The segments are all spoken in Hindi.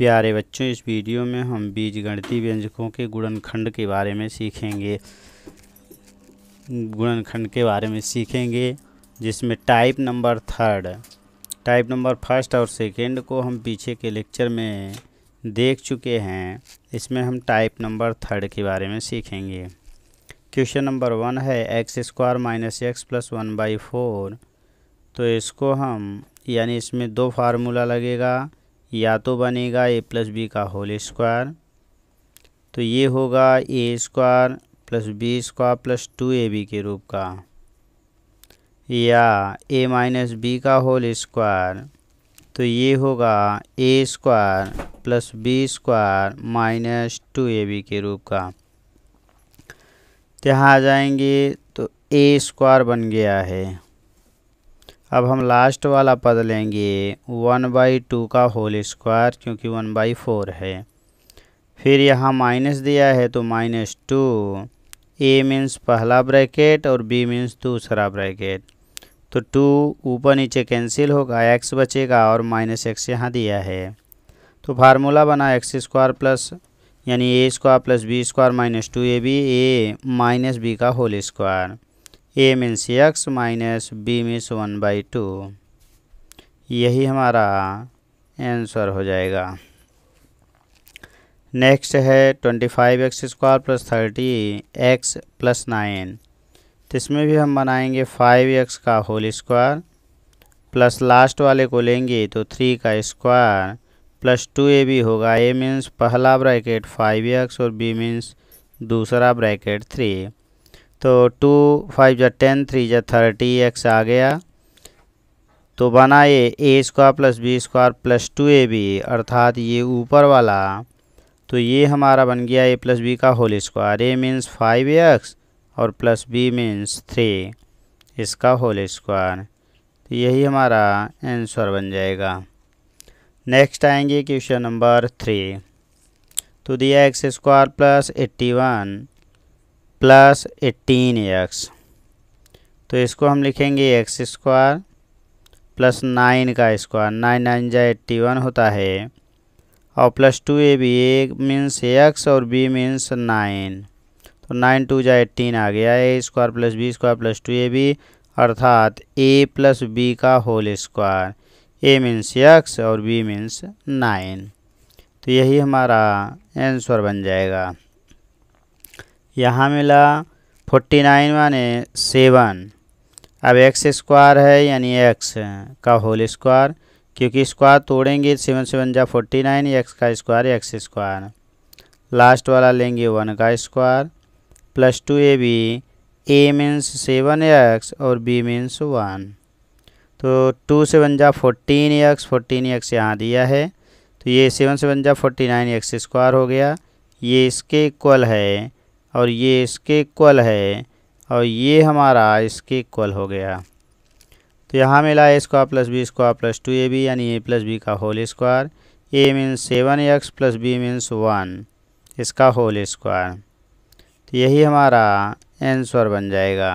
प्यारे बच्चों इस वीडियो में हम बीज गणती व्यंजकों के गुणनखंड के बारे में सीखेंगे गुणनखंड के बारे में सीखेंगे जिसमें type number third type number first और सेकेंड को हम पीछे के लेक्चर में देख चुके हैं इसमें हम टाइप नंबर थर्ड के बारे में सीखेंगे क्वेश्चन नंबर वन है x square minus X plus one by four तो इसको हम यानी इसमें दो फार्मूला लगेगा या तो बनेगा ए प्लस बी का होल स्क्वायर तो ये होगा A square plus B square plus two A B के रूप का या ए माइनस बी का होल स्क्वायर तो ये होगा A square plus B square minus two A B के रूप का तो यहाँ आ जाएंगे तो ए स्क्वायर बन गया है अब हम लास्ट वाला पद लेंगे वन बाई टू का होल स्क्वायर क्योंकि वन बाई फोर है फिर यहाँ माइनस दिया है तो माइनस टू ए मीन्स पहला ब्रैकेट और बी मीन्स दूसरा ब्रैकेट तो टू ऊपर नीचे कैंसिल होगा एक्स बचेगा और माइनस एक्स यहाँ दिया है तो फार्मूला बना एक्स स्क्वायर प्लस यानी A square plus B square minus two A B A minus B का whole square A means x minus B means one by two यही हमारा आंसर हो जाएगा नेक्स्ट है twenty five X square plus thirty X plus nine तो इसमें भी हम बनाएंगे फाइव एक्स का होल स्क्वायर प्लस लास्ट वाले को लेंगे तो थ्री का स्क्वायर प्लस टू ए बी होगा ए मीन्स पहला ब्रैकेट फाइव एक्स और बी मीन्स दूसरा ब्रैकेट थ्री तो टू फाइव जा टेन थ्री जा थर्टी एक्स आ गया तो बना ये A square plus B square plus two A B अर्थात ये ऊपर वाला तो ये हमारा बन गया ए प्लस बी का होल स्क्वायर ए मीन्स फाइव एक्स और प्लस बी मीन्स थ्री इसका होल स्क्वायर तो यही हमारा आंसर बन जाएगा नेक्स्ट आएंगे क्वेश्चन नंबर थ्री तो दिया X square plus eighty one plus eighteen X तो इसको हम लिखेंगे एक्स स्क्वायर प्लस नाइन का स्क्वायर नाइन नाइन जा एट्टी वन होता है और plus two A B A means X और बी मीन्स नाइन तो नाइन टू जा एट्टीन आ गया A square plus B square plus two A B अर्थात ए प्लस बी का होल स्क्वायर ए मीन्स एक्स और बी मीन्स नाइन तो यही हमारा आंसर बन जाएगा यहाँ मिला फोर्टी नाइन माने सेवन अब एक्स स्क्वायर है यानी एक्स का होल स्क्वायर क्योंकि स्क्वायर तोड़ेंगे सेवन सेवन जा फोर्टी नाइन एक्स का स्क्वायर एक्स स्क्वायर लास्ट वाला लेंगे वन का square plus two A B A means seven X और बी मीन्स वन तो टू सेवन जा फोर्टीन एक्स फोर्टीन एक्स यहाँ दिया है तो ये सेवन सेवन जा फोर्टी नाइन एक्स स्क्वायर हो गया ये इसके इक्वल है और ये इसके इक्वल है और ये हमारा इसके इक्वल हो गया तो यहाँ मिला ए square plus B square plus two A B यानी ए प्लस बी का होल स्क्वायर ए means seven X plus B means one इसका होल स्क्वायर तो यही हमारा आंसर बन जाएगा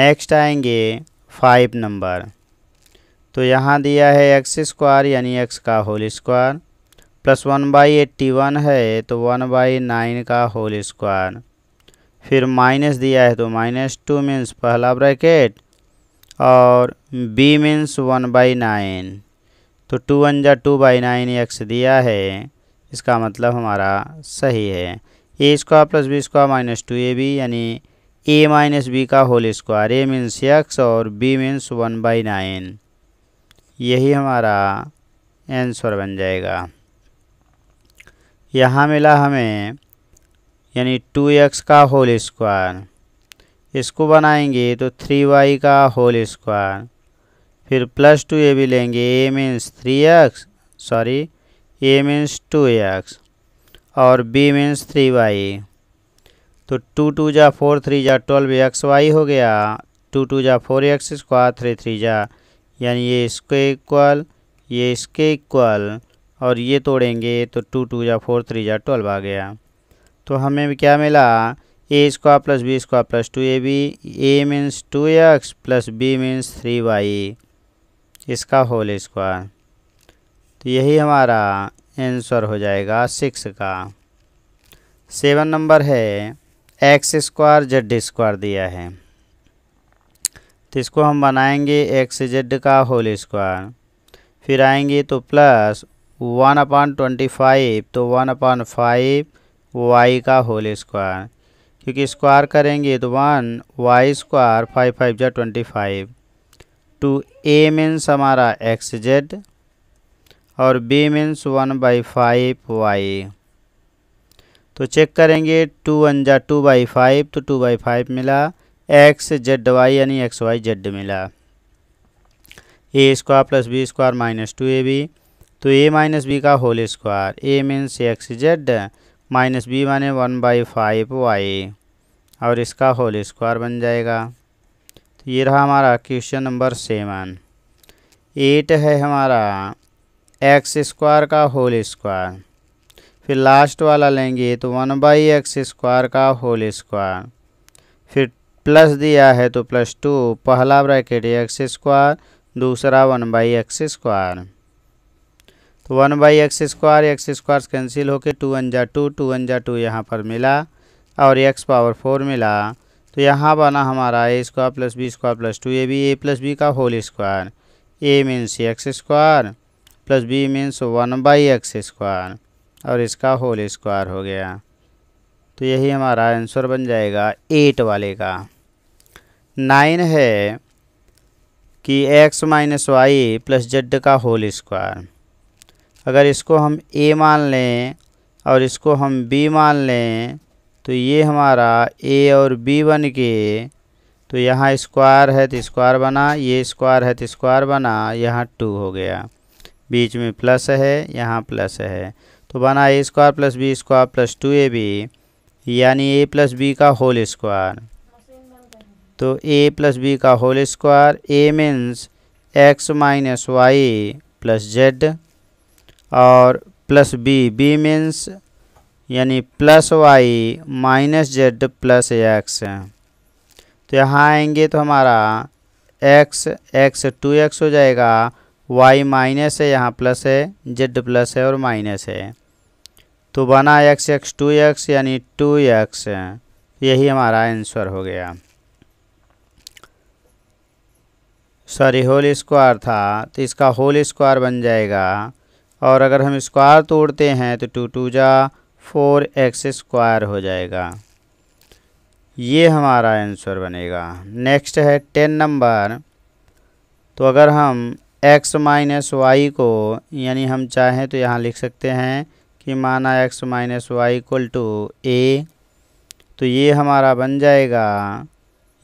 नेक्स्ट आएंगे फाइव नंबर तो यहाँ दिया है एक्स स्क्वायर यानी एक्स का whole square plus one by eighty one है तो वन बाई नाइन का होल स्क्वायर फिर माइनस दिया है तो माइनस टू मीन्स पहला ब्रैकेट और B means one by nine तो टू वन जा टू बाई नाइन एक्स दिया है इसका मतलब हमारा सही है A square plus B square minus two A B यानी ए माइनस बी का होल स्क्वायर ए मीन्स एक्स और B means one by nine यही हमारा आंसर बन जाएगा यहाँ मिला हमें यानी टू एक्स का होल स्क्वायर इसको बनाएंगे तो थ्री वाई का होल स्क्वायर फिर प्लस टू ए भी लेंगे A means three X sorry A means two X और बी मीन्स थ्री वाई तो टू टू जा फोर थ्री जा ट्वेल्व एक्स वाई हो गया टू टू जा four x square three three जा यानी ये इसके इक्वल ये इसके इक्वल और ये तोड़ेंगे तो टू टू या फोर थ्री या ट्वेल्व आ गया तो हमें क्या मिला A square plus B square plus two A B A means two x plus B means three Y इसका होल स्क्वायर तो यही हमारा आंसर हो जाएगा सिक्स का सेवन नंबर है एक्स स्क्वायर जेड स्क्वायर दिया है तो इसको हम बनाएंगे एक्स जेड का होल स्क्वायर फिर आएंगे तो प्लस वन अपान ट्वेंटी फाइव तो वन अपान फाइव वाई का होल स्क्वायर क्योंकि स्क्वायर करेंगे तो one y square five five जा ट्वेंटी फाइव टू ए मीन्स हमारा एक्स जेड और B means one by five y तो चेक करेंगे टू वन जा टू बाई फाइव तो टू बाई फाइव मिला एक्स जेड वाई यानी एक्स वाई जेड मिला ए square plus B square minus two ए बी तो ए माइनस बी का होल स्क्वायर ए means x z minus b माने वन बाई फाइव वाई और इसका होल स्क्वायर बन जाएगा तो ये रहा हमारा क्वेश्चन नंबर सेवन एट है हमारा एक्स स्क्वायर का होल स्क्वायर फिर लास्ट वाला लेंगे तो वन बाई एक्स स्क्वायर का होल स्क्वायर फिर प्लस दिया है तो प्लस टू पहला ब्रैकेट एक्स स्क्वायर दूसरा वन बाई एक्स स्क्वायर तो one by x square x square cancel होके टू वन जा टू टू वन जा टू यहाँ पर मिला और एक्स पावर फोर मिला तो यहाँ बना हमारा a square plus B square plus two A B a plus B का whole square A means x square plus B means one by x square और इसका होल स्क्वायर हो गया तो यही हमारा आंसर बन जाएगा एट वाले का नाइन है कि x minus y plus z का होल स्क्वायर अगर इसको हम ए मान लें और इसको हम बी मान लें तो ये हमारा ए और बी बन के तो यहाँ स्क्वायर है तो स्क्वायर बना ये स्क्वायर है तो स्क्वायर बना यहाँ टू हो गया बीच में प्लस है यहाँ प्लस है तो बना a square plus B square plus two A B यानी ए प्लस बी का होल स्क्वायर तो ए प्लस बी का होल स्क्वायर ए means x minus y plus z और प्लस बी बी मीन्स यानी plus y minus z plus x तो यहाँ आएंगे तो हमारा एक्स एक्स टू एक्स हो जाएगा वाई माइनस है यहाँ प्लस है जेड प्लस है और माइनस है तो बना एक्स एक्स टू एक्स यानी टू एक्स यही हमारा आंसर हो गया सॉरी होल स्क्वायर था तो इसका होल स्क्वायर बन जाएगा और अगर हम स्क्वायर तोड़ते हैं तो टू टू जा फोर एक्स स्क्वायर हो जाएगा ये हमारा आंसर बनेगा नेक्स्ट है टेन नंबर तो अगर हम एक्स माइनस वाई को यानी हम चाहें तो यहाँ लिख सकते हैं कि माना x minus y equal to a तो ये हमारा बन जाएगा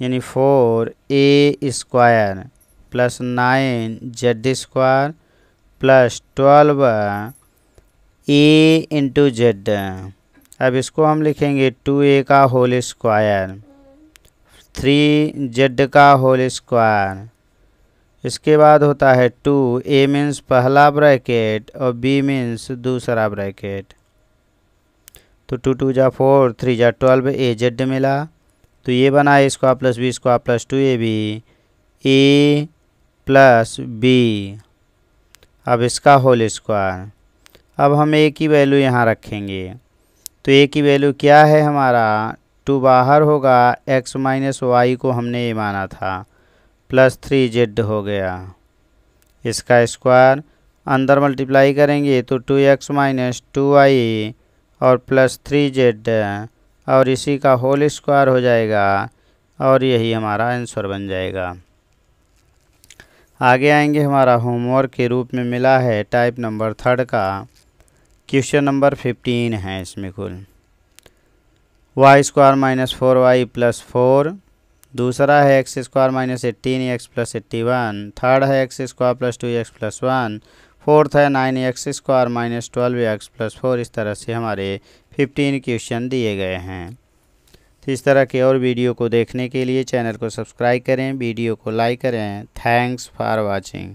यानी four a square plus nine z square plus twelve a into z अब इसको हम लिखेंगे टू ए का होल स्क्वायर थ्री जेड का होल स्क्वायर इसके बाद होता है टू ए मीन्स पहला ब्रैकेट और बी मीन्स दूसरा ब्रैकेट तो टू टू जा फोर थ्री जा ट्वेल्व ए जेड मिला तो ये बना है इसको प्लस बी इसको plus two A B a plus b अब इसका होल स्क्वायर अब हम ए की वैल्यू यहाँ रखेंगे तो ए की वैल्यू क्या है हमारा टू बाहर होगा एक्स माइनस वाई को हमने ये माना था प्लस थ्री जेड हो गया इसका स्क्वायर अंदर मल्टीप्लाई करेंगे तो two x minus two y और प्लस थ्री जेड और इसी का होल स्क्वायर हो जाएगा और यही हमारा आंसर बन जाएगा आगे आएंगे हमारा होमवर्क के रूप में मिला है टाइप नंबर थर्ड का क्वेश्चन नंबर फिफ्टीन है इसमें कुल y square minus four y plus four दूसरा है x square minus eighteen x plus eighty one third है x square plus two x plus one fourth है nine x square minus twelve x plus four इस तरह से हमारे फिफ्टीन क्वेश्चन दिए गए हैं तो इस तरह के और वीडियो को देखने के लिए चैनल को सब्सक्राइब करें वीडियो को लाइक करें थैंक्स फॉर वॉचिंग